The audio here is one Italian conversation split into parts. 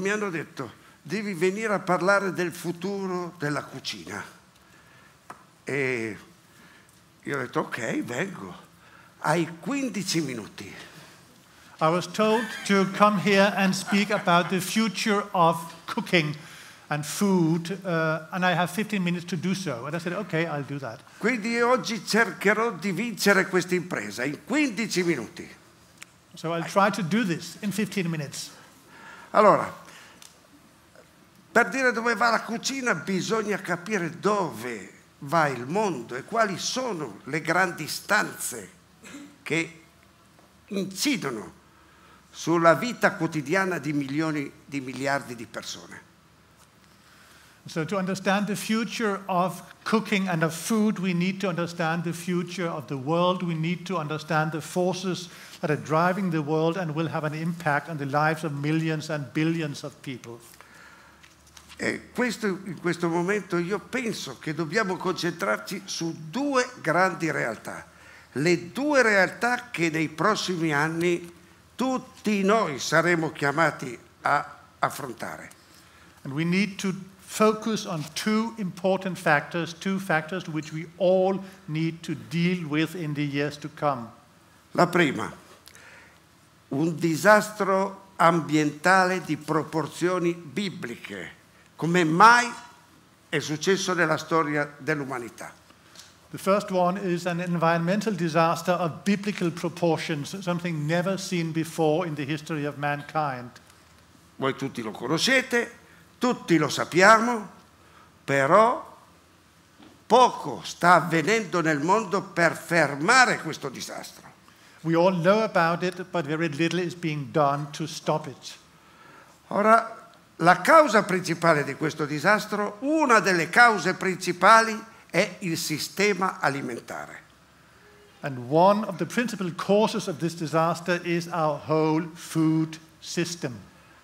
mi hanno detto devi venire a parlare del futuro della cucina. E io ho detto ok, vengo. Hai 15 minuti. I was told to come here and speak about the future of cooking and food uh, and I have 15 minutes to do so. And I said okay, I'll do that. Quindi oggi cercherò di vincere questa impresa in 15 minuti. So I'll try to do this in 15 minutes. Allora, per dire dove va la cucina bisogna capire dove va il mondo e quali sono le grandi stanze che incidono sulla vita quotidiana di milioni, di miliardi di persone. So to understand the future of cooking and of food, we need to understand the future of the world. We need to understand the forces that are driving the world and will have an impact on the lives of millions and billions of people eh, questo, in questo momento io penso che dobbiamo concentrarci su due grandi realtà, le due realtà che nei prossimi anni tutti noi saremo chiamati a affrontare. And we need to focus on two important factors, two factors which we all need to deal with in the years to come. La prima, un disastro ambientale di proporzioni bibliche come mai è successo nella storia dell'umanità. The first one is an environmental disaster of biblical proportions, something never seen before in the history of mankind. Voi tutti lo conoscete, tutti lo sappiamo, però poco sta avvenendo nel mondo per fermare questo disastro. We all know about it, but very little is being done to stop it. Ora la causa principale di questo disastro, una delle cause principali, è il sistema alimentare. And one of the principal causes of this disaster is our whole food system.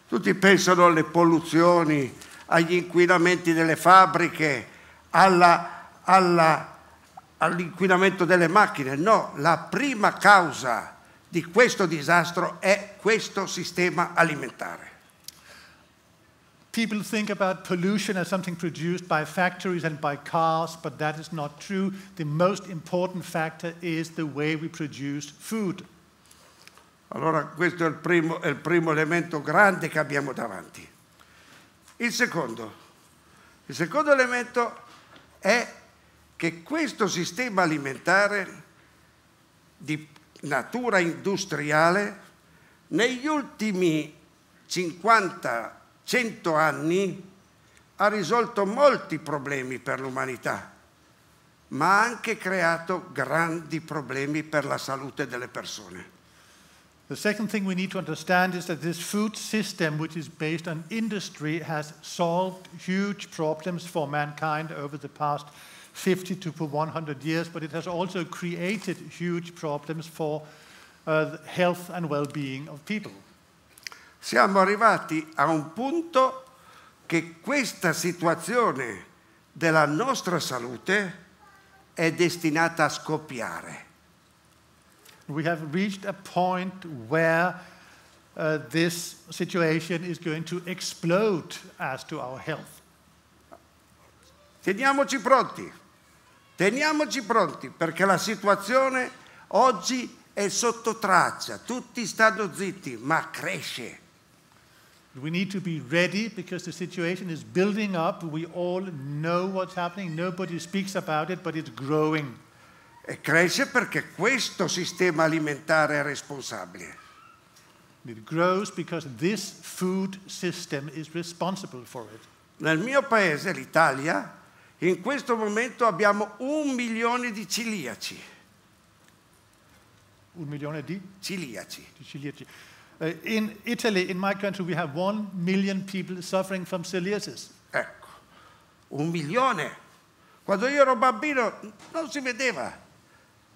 Tutti pensano alle polluzioni, agli inquinamenti delle fabbriche, all'inquinamento delle macchine. No, la prima causa di questo disastro è questo sistema alimentare. People think about pollution as something produced by factories and by cars, but that is not true. The most important factor is the way we produce food. Allora questo è il primo, è il primo elemento grande che abbiamo davanti. Il secondo, il secondo elemento è che questo sistema alimentare di natura industriale negli ultimi 50 anni cento anni ha risolto molti problemi per l'umanità, ma ha anche creato grandi problemi per la salute delle persone. The second thing we need to understand is that this food system, which is based on industry, has solved huge problems for mankind over the past 50 to 100 years, but it has also created huge problems for uh, health and well-being of people. siamo arrivati a un punto che questa situazione della nostra salute è destinata a scoppiare. We have reached a point where uh, this situation is going to explode as to our health. Teniamoci pronti, teniamoci pronti perché la situazione oggi è sotto traccia, tutti stanno zitti, ma cresce. We need to be ready because the situation is building up. We all know what's happening. Nobody speaks about it, but it's growing. E cresce perché questo sistema alimentare è responsabile. It grows because this food system is responsible for it. Nel mio paese, l'Italia, in questo momento abbiamo un milione di ciliaci. Un milione di? Ciliaci. Di celiaci. Eh, in Italy, in my country, we have one million people suffering from celiasis. Ecco, un milione. Quando io ero bambino non si vedeva.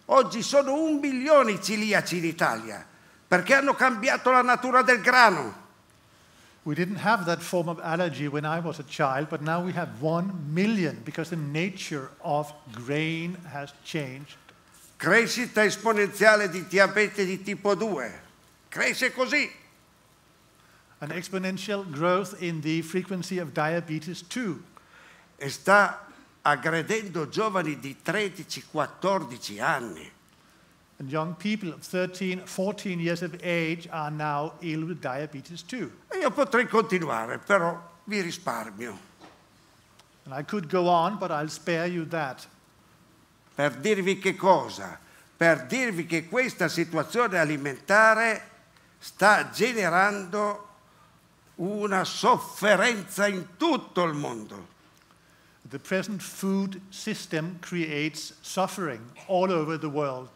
Oggi sono un milione i celiaci in Italia perché hanno cambiato la natura del grano. We didn't have that form of allergy when I was a child, but now we have one million because the nature of grain has changed. Crescita esponenziale di diabete di tipo 2. Cresce così. An exponential growth in the frequency of diabetes 2. E sta aggredendo giovani di 13-14 anni. And young people of 13, 14 years of age are now ill with diabetes 2. E io potrei continuare, però vi risparmio. And I could go on, but I'll spare you that. Per dirvi che cosa? Per dirvi che questa situazione alimentare sta generando una sofferenza in tutto il mondo. The present food system creates suffering all over the world.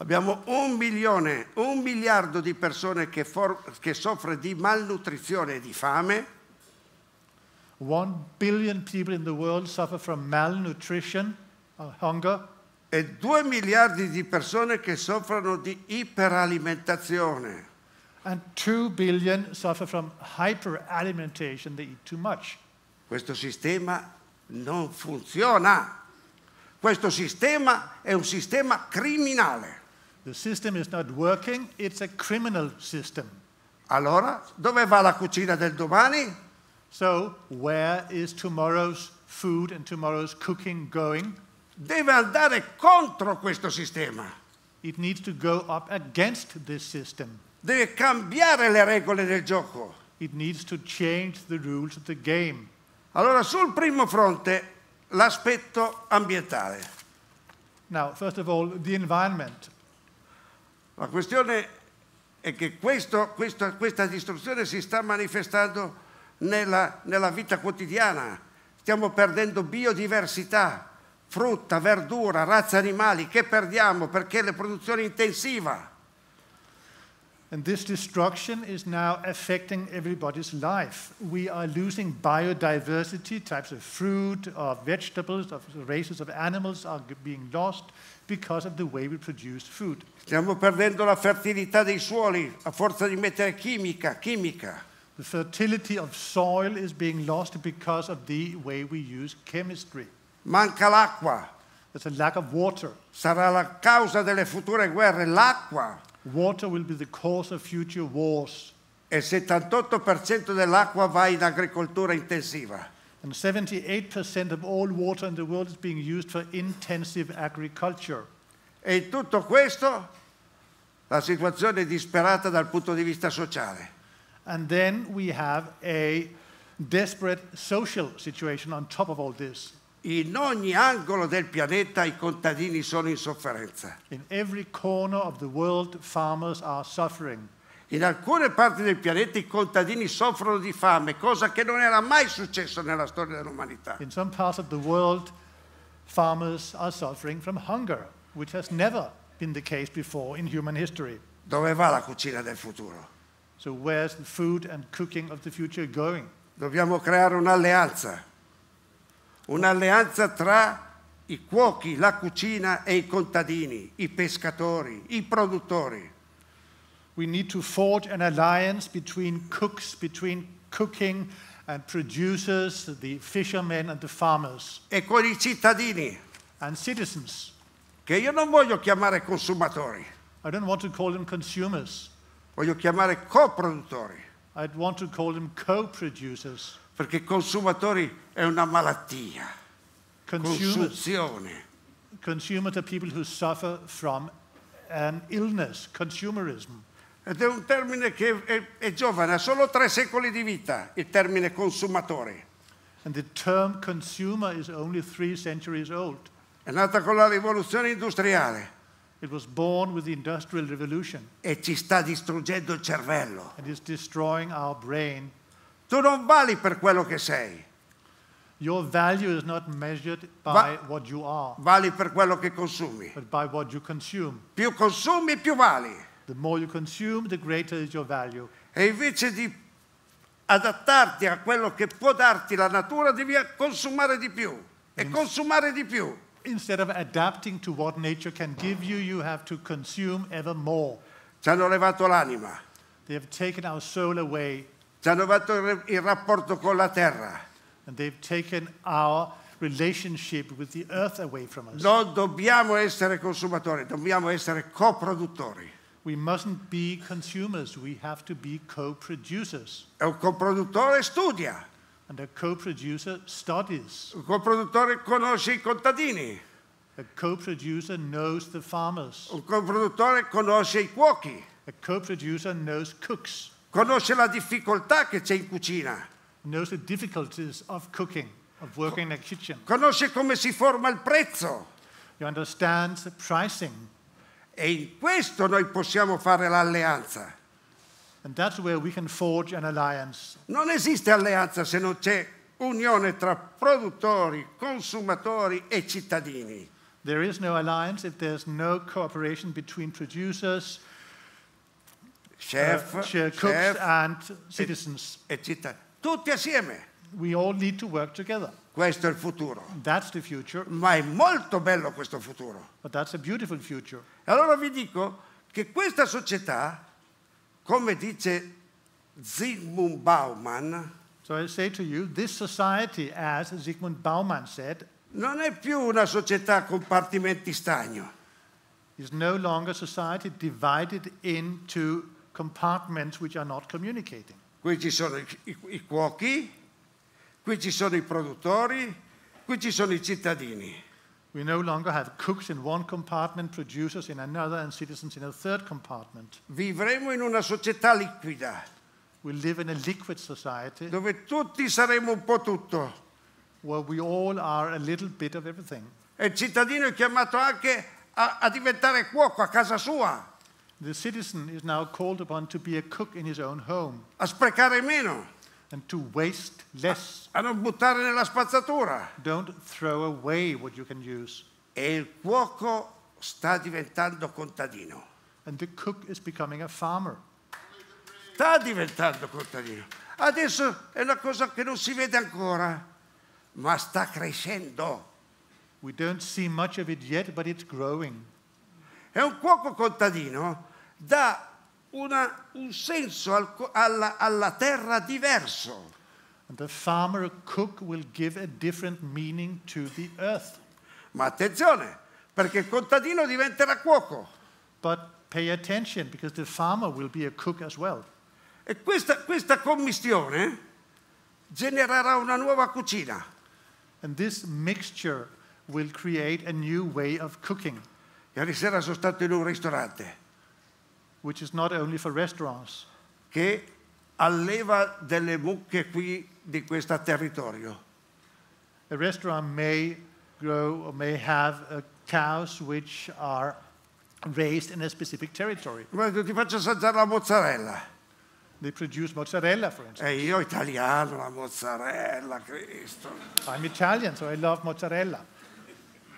Abbiamo un milione, un miliardo di persone che, che soffre di malnutrizione e di fame. One billion people in the world suffer from malnutrition, uh, hunger. E due miliardi di persone che soffrono di iperalimentazione. and 2 billion suffer from hyperalimentation, they eat too much. Questo sistema non funziona. Questo sistema è un sistema criminale. The system is not working, it's a criminal system. Allora, dove va la cucina del domani? So, where is tomorrow's food and tomorrow's cooking going? Deve andare contro questo sistema. It needs to go up against this system. deve cambiare le regole del gioco. Allora sul primo fronte l'aspetto ambientale. Now, first of all, the environment. La questione è che questo, questo, questa distruzione si sta manifestando nella, nella vita quotidiana. Stiamo perdendo biodiversità, frutta, verdura, razze animali che perdiamo perché la produzione intensiva. And this destruction is now affecting everybody's life. We are losing biodiversity, types of fruit, of vegetables, of races of animals are being lost because of the way we produce food. Stiamo perdendo la fertilità dei suoli a forza di mettere chimica, chimica. The fertility of soil is being lost because of the way we use chemistry. Manca l'acqua. There's a lack of water. Sarà la causa delle future guerre, l'acqua. Water will be the cause of future wars. E 78% dell'acqua va in agricoltura intensiva. And 78% of all water in the world is being used for intensive agriculture. E in tutto questo la situazione è disperata dal punto di vista sociale. And then we have a desperate social situation on top of all this. In ogni angolo del pianeta i contadini sono in sofferenza. In every corner of the world farmers are suffering. In alcune parti del pianeta i contadini soffrono di fame, cosa che non era mai successo nella storia dell'umanità. In some parts of the world farmers are suffering from hunger, which has never been the case before in human history. Dove va la cucina del futuro? So where's the food and cooking of the future going? Dobbiamo creare un'alleanza un'alleanza tra i cuochi, la cucina e i contadini, i pescatori, i produttori. We need to forge an alliance between cooks, between cooking and producers, the fishermen and the farmers. E con i cittadini. And citizens. Che io non voglio chiamare consumatori. I don't want to call them consumers. Voglio chiamare coproduttori. I'd want to call them co-producers perché consumatori è una malattia. Consumazione. Consumer are people who suffer from an um, illness, consumerism. Ed è un termine che è, è giovane, ha solo tre secoli di vita, il termine consumatore. And the term consumer is only three centuries old. È nata con la rivoluzione industriale. It was born with the industrial revolution. E ci sta distruggendo il cervello. And it's destroying our brain. Tu non vali per quello che sei. Your value is not measured by Va- what you are, Vali per quello che consumi. but by what you consume. Più consumi, più vali. The more you consume, the greater is your value. E invece di adattarti a quello che può darti la natura, devi consumare di più. E consumare di più. Instead of adapting to what nature can give you, you have to consume ever more. Ci hanno levato l'anima. They have taken our soul away. Ci hanno fatto il rapporto con la terra. And they've taken our relationship with the earth away from us. Non dobbiamo essere consumatori, dobbiamo essere coproduttori. We mustn't be consumers, we have to be co-producers. E un coproduttore studia. And a co-producer studies. Un coproduttore conosce i contadini. A co-producer knows the farmers. Un coproduttore conosce i cuochi. A co-producer knows cooks. Conosce la difficoltà che c'è in cucina. Knows the difficulties of cooking, of working in a kitchen. Conosce come si forma il prezzo. You understand the pricing. E in questo noi possiamo fare l'alleanza. And that's where we can forge an alliance. Non esiste alleanza se non c'è unione tra produttori, consumatori e cittadini. There is no alliance if there's no cooperation between producers, chef, uh, chef cooks and citizens. E, e Tutti assieme. We all need to work together. Questo è il futuro. That's the future. Ma è molto bello questo futuro. But that's a beautiful future. E allora vi dico che questa società, come dice Zygmunt Bauman, so I say to you, this society, as Zygmunt Bauman said, non è più una società a compartimenti stagno. Is no longer society divided into compartments which are not communicating. Qui ci sono i, cuochi, qui ci sono i produttori, qui ci sono i cittadini. We no longer have cooks in one compartment, producers in another, and citizens in a third compartment. Vivremo in una società liquida. We live in a liquid society. Dove tutti saremo un po' tutto. Where we all are a little bit of everything. E il cittadino è chiamato anche a, a diventare cuoco a casa sua the citizen is now called upon to be a cook in his own home. A sprecare meno. And to waste less. A, a non buttare nella spazzatura. Don't throw away what you can use. E il cuoco sta diventando contadino. And the cook is becoming a farmer. Sta diventando contadino. Adesso è una cosa che non si vede ancora, ma sta crescendo. We don't see much of it yet, but it's growing. È un cuoco contadino dà una, un senso al, alla, alla terra diverso. The farmer cook will give a different meaning to the earth. Ma attenzione, perché il contadino diventerà cuoco. But pay attention because the farmer will be a cook as well. E questa, questa commistione genererà una nuova cucina. And this mixture will create a new way of cooking. Ieri sera sono stato in un ristorante which is not only for restaurants, che alleva delle mucche qui di questo territorio. A restaurant may grow or may have uh, cows which are raised in a specific territory. Guarda, ti faccio assaggiare la mozzarella. They produce mozzarella, for instance. E io italiano, la mozzarella, Cristo. I'm Italian, so I love mozzarella.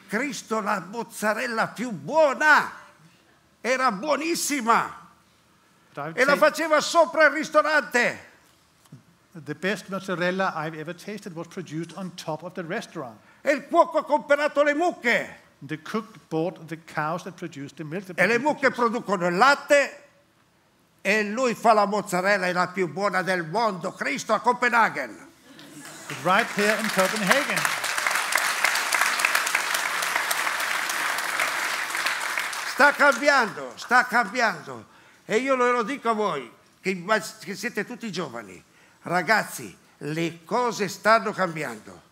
Cristo, la mozzarella più buona! era buonissima e la faceva sopra il ristorante. The best mozzarella I've ever tasted was produced on top of the restaurant. E il cuoco ha comprato le mucche. The cook bought the cows that produced the milk. e le mucche producono il latte e lui fa la mozzarella, è la più buona del mondo. Cristo a Copenaghen. Right here in Copenhagen. Sta cambiando, sta cambiando. E io lo dico a voi, che, che siete tutti giovani, ragazzi, le cose stanno cambiando.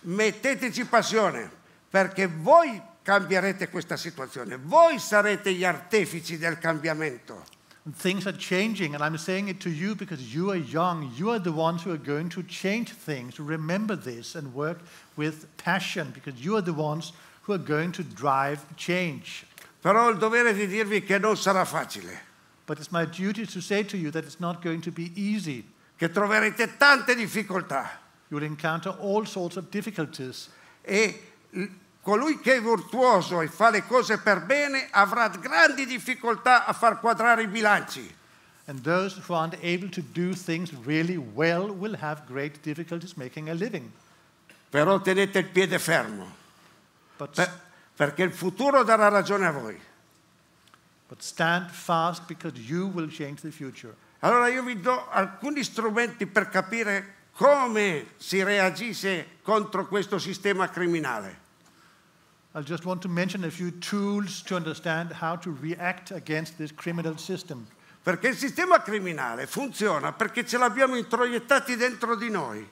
Metteteci passione, perché voi cambierete questa situazione, voi sarete gli artefici del cambiamento. things are changing, and I'm saying it to you because you are young. You are the ones who are going to change things. Remember this and work with passion because you are the ones who are going to drive change. Però il dovere di dirvi che non sarà facile. But it's my duty to say to you that it's not going to be easy. Che troverete tante difficoltà. You will encounter all sorts of difficulties. E colui che è virtuoso e fa le cose per bene avrà grandi difficoltà a far quadrare i bilanci. And those who aren't able to do things really well will have great difficulties making a living. Però tenete il piede fermo. Per, perché il futuro darà ragione a voi. Allora io vi do alcuni strumenti per capire come si reagisce contro questo sistema criminale. I just want to mention a few tools to understand how to react against this criminal system. Perché il sistema criminale funziona perché ce l'abbiamo introiettati dentro di noi.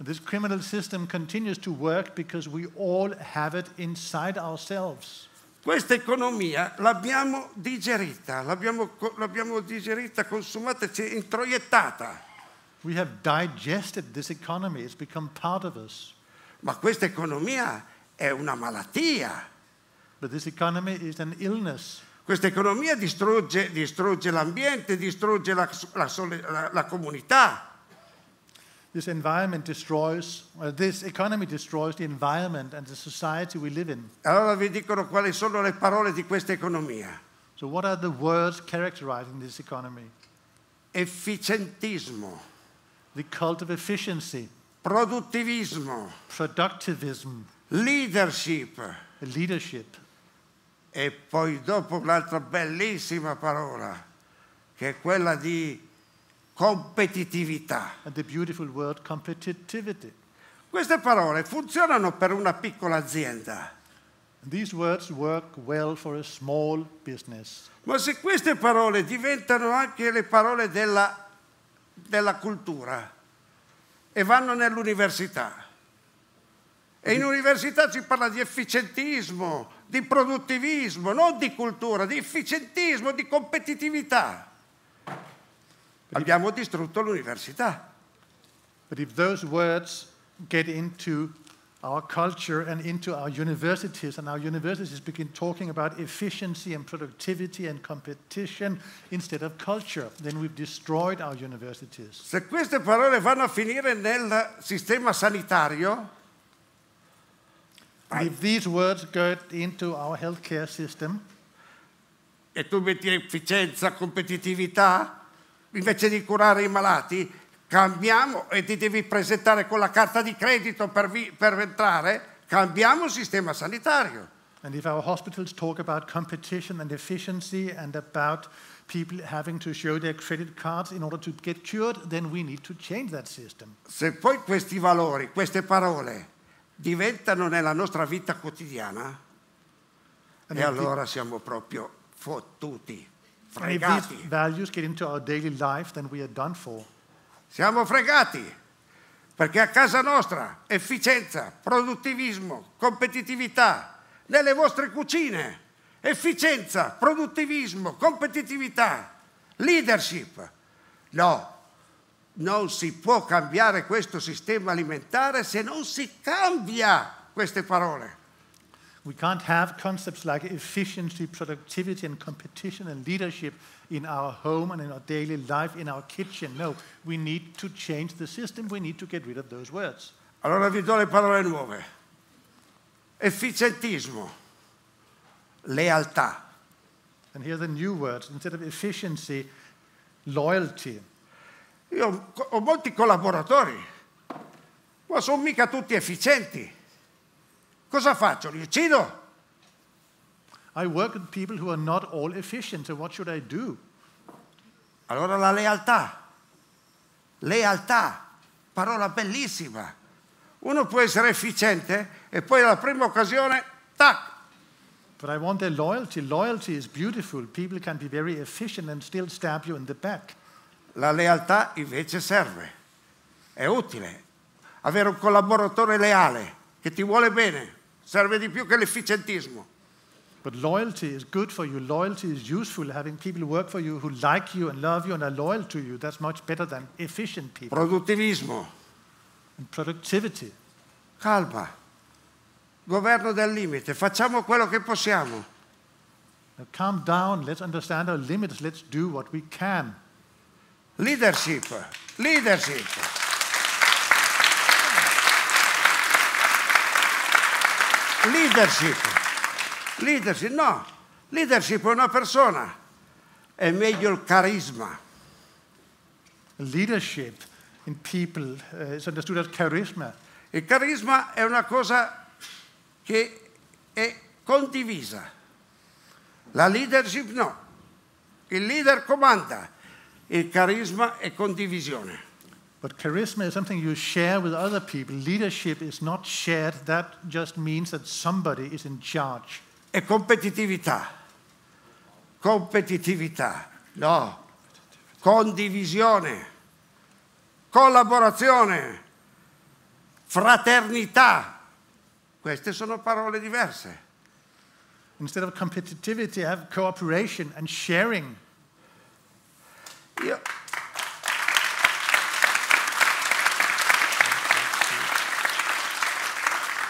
This criminal system continues to work because we all have it inside ourselves. Questa economia l'abbiamo digerita, l'abbiamo, digerita, consumata, ci è introiettata. We have digested this economy, it's become part of us. Ma questa economia è una malattia. But this economy is an illness. Questa economia distrugge, distrugge l'ambiente, distrugge la, la, la, la comunità this environment destroys, uh, this economy destroys the environment and the society we live in. Allora vi dicono quali sono le parole di questa economia. So what are the words characterizing this economy? Efficientismo. The cult of efficiency. Produttivismo. Productivism. Leadership. Leadership. E poi dopo un'altra bellissima parola, che è quella di Competitività. And the beautiful word competitivity. Queste parole funzionano per una piccola azienda. These words work well for a small business. Ma se queste parole diventano anche le parole della, della cultura e vanno nell'università, e in università si parla di efficientismo, di produttivismo, non di cultura, di efficientismo, di competitività. Abbiamo distrutto l'università. But if those words get into our culture and into our universities, and our universities begin talking about efficiency and productivity and competition instead of culture, then we've destroyed our universities. Se queste parole vanno a finire nel sistema sanitario, if these words go into our healthcare system, e tu metti efficienza, competitività, invece di curare i malati, cambiamo e ti devi presentare con la carta di credito per, vi, per entrare, cambiamo il sistema sanitario. And if our hospitals talk about competition and efficiency and about people having to show their credit cards in order to get cured, then we need to change that system. Se poi questi valori, queste parole diventano nella nostra vita quotidiana, and e allora siamo proprio fottuti fregati. Siamo fregati perché a casa nostra efficienza, produttivismo, competitività, nelle vostre cucine efficienza, produttivismo, competitività, leadership. No, non si può cambiare questo sistema alimentare se non si cambia queste parole. We can't have concepts like efficiency, productivity, and competition and leadership in our home and in our daily life, in our kitchen. No, we need to change the system. We need to get rid of those words. Allora vi do le parole nuove. Efficientismo. Lealtà. And here are the new words. Instead of efficiency, loyalty. Io ho molti collaboratori, ma sono mica tutti efficienti. Cosa faccio? Li uccido? I work with people who are not all efficient, so what should I do? Allora la lealtà. Lealtà, parola bellissima. Uno può essere efficiente e poi alla prima occasione, tac. But I want their loyalty. Loyalty is beautiful. People can be very efficient and still stab you in the back. La lealtà invece serve. È utile avere un collaboratore leale che ti vuole bene, serve di più che l'efficientismo. But loyalty is good for you. Loyalty is useful. Having people work for you who like you and love you and are loyal to you, that's much better than efficient people. Produttivismo. And productivity. Calma. Governo del limite. Facciamo quello che possiamo. Now calm down. Let's understand our limits. Let's do what we can. Leadership. Leadership. Leadership. Leadership, no. Leadership è una persona. È meglio il carisma. Leadership in people eh, is understood as charisma. Il carisma è una cosa che è condivisa. La leadership no. Il leader comanda. Il carisma è condivisione. But charisma is something you share with other people. Leadership is not shared. That just means that somebody is in charge. E competitività. Competitività. No. Condivisione. Collaborazione. Fraternità. Queste sono parole diverse. Instead of competitivity, I have cooperation and sharing. Io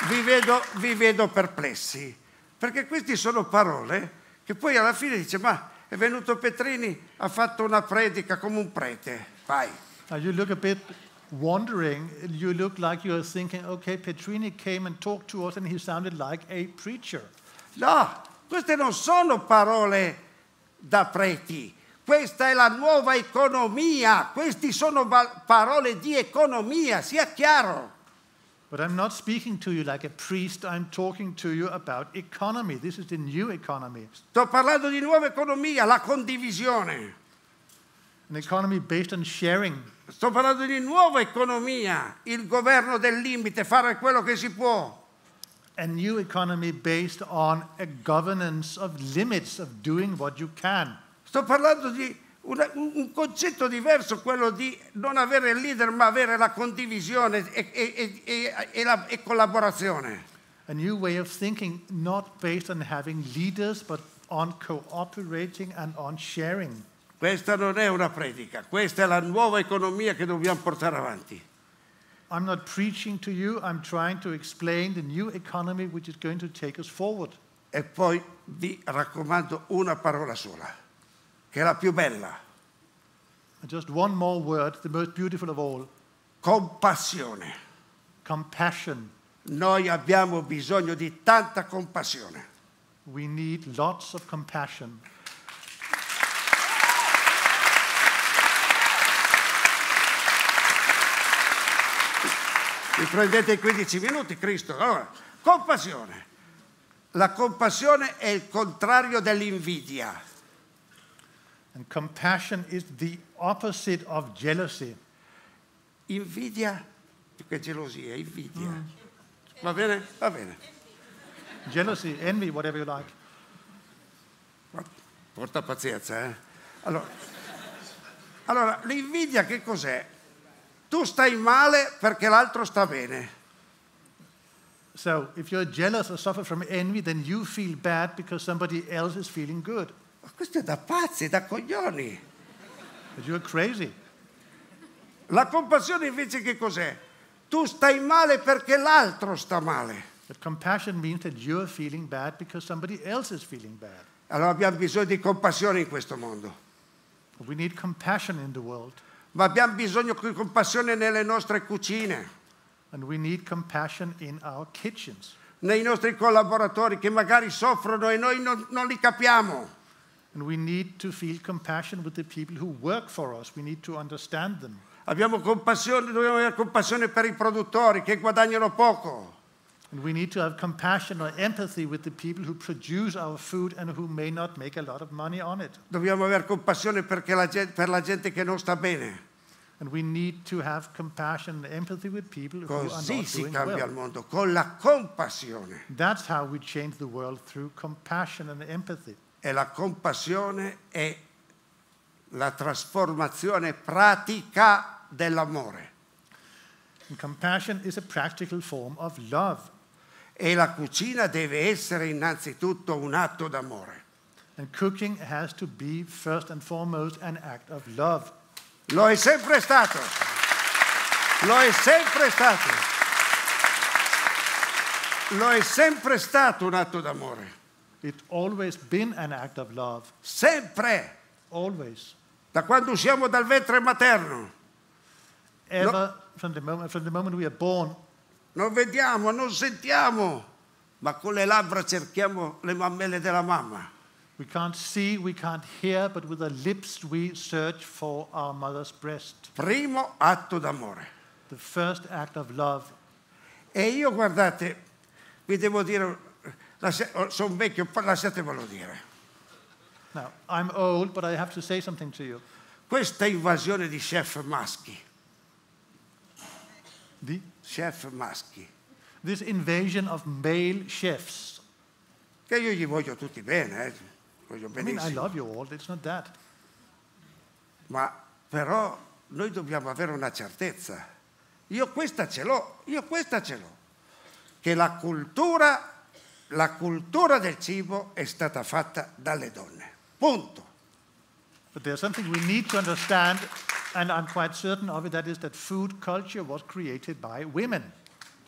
vi vedo, vi vedo perplessi, perché queste sono parole che poi alla fine dice, ma è venuto Petrini, ha fatto una predica come un prete, vai. Now you look a bit wandering, you look like you thinking, okay, Petrini came and talked to us and he sounded like a preacher. No, queste non sono parole da preti, questa è la nuova economia, queste sono parole di economia, sia chiaro. But I'm not speaking to you like a priest, I'm talking to you about economy. This is the new economy. Sto parlando di nuova economia, la condivisione. An economy based on sharing. Sto parlando di nuova economia, il governo del limite, fare quello che si può. A new economy based on a governance of limits of doing what you can. Sto parlando di un, un concetto diverso quello di non avere il leader ma avere la condivisione e, e, e, e la collaborazione. A new way of thinking, not based on having leaders, but on cooperating and on sharing. Questa non è una predica, questa è la nuova economia che dobbiamo portare avanti. I'm not preaching to you, I'm trying to explain the new economy which is going to take us forward. E poi vi raccomando una parola sola che è la più bella. And just one more word, the most beautiful of all. Compassione. Compassion. Noi abbiamo bisogno di tanta compassione. We need lots of compassion. Vi prendete 15 minuti, Cristo. Allora, compassione. La compassione è il contrario dell'invidia. And compassion is the opposite of jealousy. Invidia, perché gelosia, invidia. Mm. Va bene? Va bene. Jealousy, envy, whatever you like. Porta pazienza, eh? Allora, allora l'invidia che cos'è? Tu stai male perché l'altro sta bene. So, if you're jealous or suffer from envy, then you feel bad because somebody else is feeling good. Ma questo è da pazzi, da coglioni. you're crazy. La compassione invece che cos'è? Tu stai male perché l'altro sta male. The compassion means that you're feeling bad because somebody else is feeling bad. Allora abbiamo bisogno di compassione in questo mondo. We need compassion in the world. Ma abbiamo bisogno di compassione nelle nostre cucine. And we need compassion in our kitchens. Nei nostri collaboratori che magari soffrono e noi non, non li capiamo. And we need to feel compassion with the people who work for us. We need to understand them. Abbiamo compassione, dobbiamo avere compassione per i produttori che guadagnano poco. And we need to have compassion or empathy with the people who produce our food and who may not make a lot of money on it. Dobbiamo avere compassione perché la gente, per la gente che non sta bene. And we need to have compassion and empathy with people Così who are not doing si doing cambia well. il mondo, con la compassione. That's how we change the world through compassion and empathy. e la compassione è la trasformazione pratica dell'amore. E la cucina deve essere innanzitutto un atto d'amore. Lo è sempre stato. Lo è sempre stato. Lo è sempre stato un atto d'amore. It always been an act of love. Sempre. Always. Da quando usciamo dal ventre materno. Ever no. from, the moment, from the moment we are born. Non vediamo, non sentiamo, ma con le labbra cerchiamo le mammelle della mamma. We can't see, we can't hear, but with our lips we search for our mother's breast. Primo atto d'amore. The first act of love. E io guardate, vi devo dire Oh, sono vecchio, lasciatemelo dire. Now, I'm old, but I have to say something to you. Questa invasione di chef maschi. Di? Chef maschi. This invasion of male chefs. Che io gli voglio tutti bene, eh. voglio benissimo. I mean, I love you all, it's not that. Ma però noi dobbiamo avere una certezza. Io questa ce l'ho, io questa ce l'ho. Che la cultura la cultura del cibo è stata fatta dalle donne. Punto. But there's something we need to understand, and I'm quite certain of it, that is that food culture was created by women.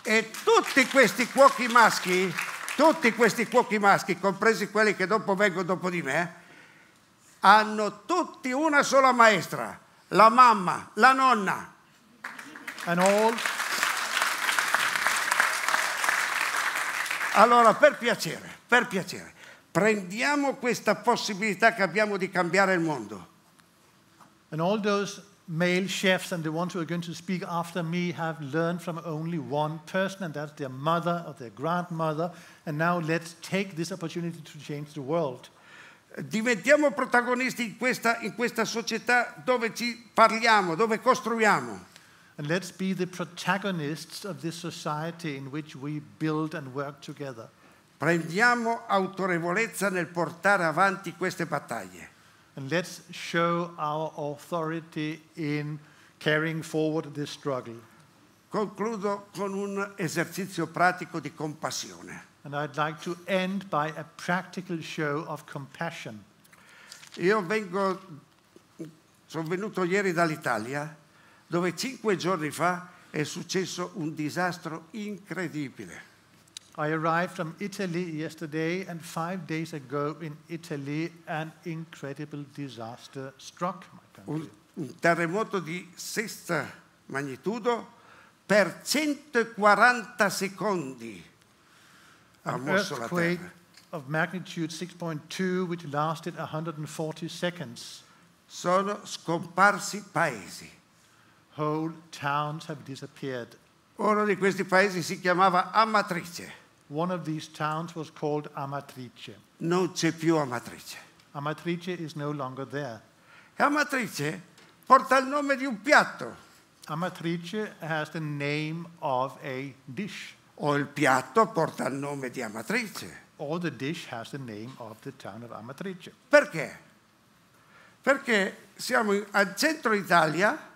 E tutti questi cuochi maschi, tutti questi cuochi maschi, compresi quelli che dopo vengono dopo di me, hanno tutti una sola maestra, la mamma, la nonna. And all Allora, per piacere, per piacere, prendiamo questa possibilità che abbiamo di cambiare il mondo. And all those male chefs and the ones who are going to speak after me have learned from only one person, and that's their mother or their grandmother. And now let's take this opportunity to change the world. Diventiamo protagonisti in questa, in questa società dove ci parliamo, dove costruiamo. And let's be the protagonists of this society in which we build and work together. Prendiamo autorevolezza nel portare avanti queste battaglie. And let's show our authority in carrying forward this struggle. Concludo con un esercizio pratico di compassione. And I'd like to end by a practical show of compassion. Io vengo sono venuto ieri dall'Italia dove cinque giorni fa è successo un disastro incredibile. I arrived from Italy yesterday, and five days ago in Italy, an incredible disaster struck my country. Un, terremoto di sesta magnitudo per 140 secondi ha mosso la terra. of magnitude 6.2, which lasted 140 seconds. Sono scomparsi paesi. Whole towns have disappeared. Uno di questi paesi si chiamava Amatrice. One of these towns was called Amatrice. Non c'è più Amatrice. Amatrice is no longer there. Amatrice porta il nome di un piatto. Amatrice has the name of a dish. O il piatto porta il nome di Amatrice. Or the dish has the name of the town of Amatrice. Perché? Perché siamo al centro Italia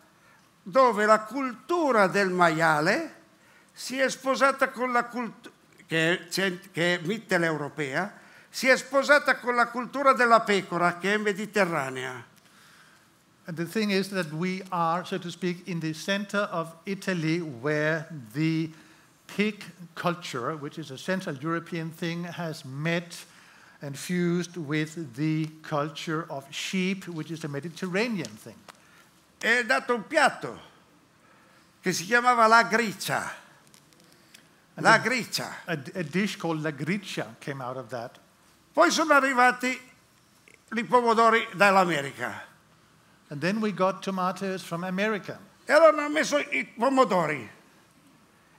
dove la cultura del maiale si è sposata con la cultura, che, è mitteleuropea, si è sposata con la cultura della pecora, che è mediterranea. And the thing is that we are, so to speak, in the center of Italy where the pig culture, which is a Central European thing, has met and fused with the culture of sheep, which is a Mediterranean thing è andato un piatto che si chiamava la gricia. La gricia. A, a dish called la gricia came out of that. Poi sono arrivati i pomodori dall'America. And then we got tomatoes from America. E allora hanno messo i pomodori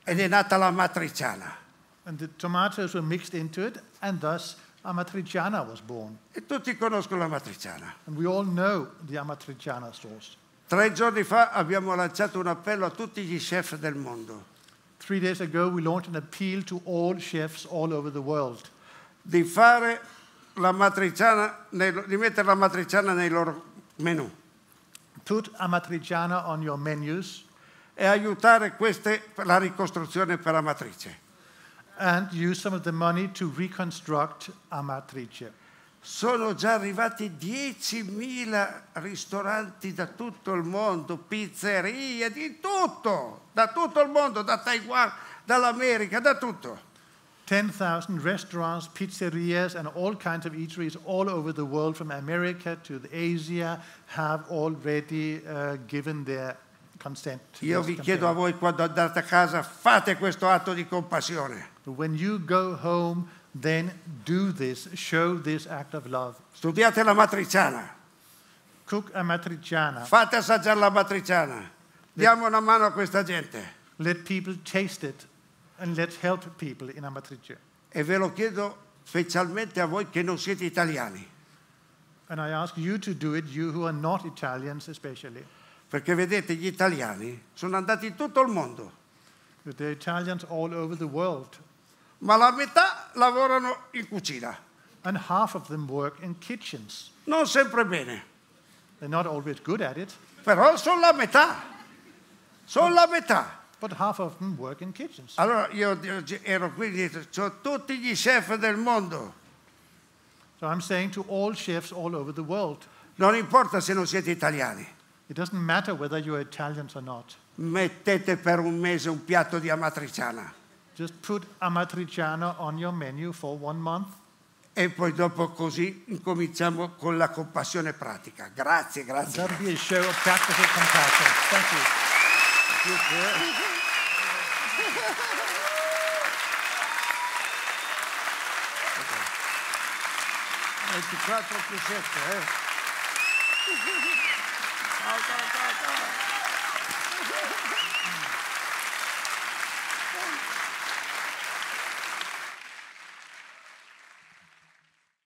ed è nata la matriciana. And the tomatoes were mixed into it and thus amatriciana was born. E tutti conoscono la matriciana. And we all know the amatriciana sauce. Tre giorni fa abbiamo lanciato un appello a tutti gli chef del mondo. Three days ago we launched an appeal to all chefs all over the world di fare la matriciana, di mettere la matriciana nei loro menu. Put a matriciana on your menus. E aiutare queste per la ricostruzione per Amatrice. And use some of the money to reconstruct Amatrice sono già arrivati 10.000 ristoranti da tutto il mondo, pizzerie, di tutto, da tutto il mondo, da Taiwan, dall'America, da tutto. 10,000 restaurants, pizzerias, and all kinds of eateries all over the world, from America to Asia, have already uh, given their consent. Io vi chiedo a voi quando andate a casa, fate questo atto di compassione. When you go home, then do this, show this act of love. Studiate la matriciana. Cook a matriciana. Fate assaggiare la matriciana. Diamo una mano a questa gente. Let people taste it and let's help people in Amatrice. E ve lo chiedo specialmente a voi che non siete italiani. And I ask you to do it, you who are not Italians especially. Perché vedete, gli italiani sono andati in tutto il mondo. The Italians all over the world ma la metà lavorano in cucina. And half of them work in kitchens. Non sempre bene. They're not always good at it. Però sono la metà. Sono la metà. But half of them work in kitchens. Allora io ero qui dietro, ho tutti gli chef del mondo. So I'm saying to all chefs all over the world. Non importa se non siete italiani. It doesn't matter whether you're Italians or not. Mettete per un mese un piatto di amatriciana. Just put amatriciana on your menu for one month. E poi dopo così incominciamo con la compassione pratica. Grazie, grazie. That'd be a show of practical compassion. Thank you. Thank you. Okay. 24 più 7, eh?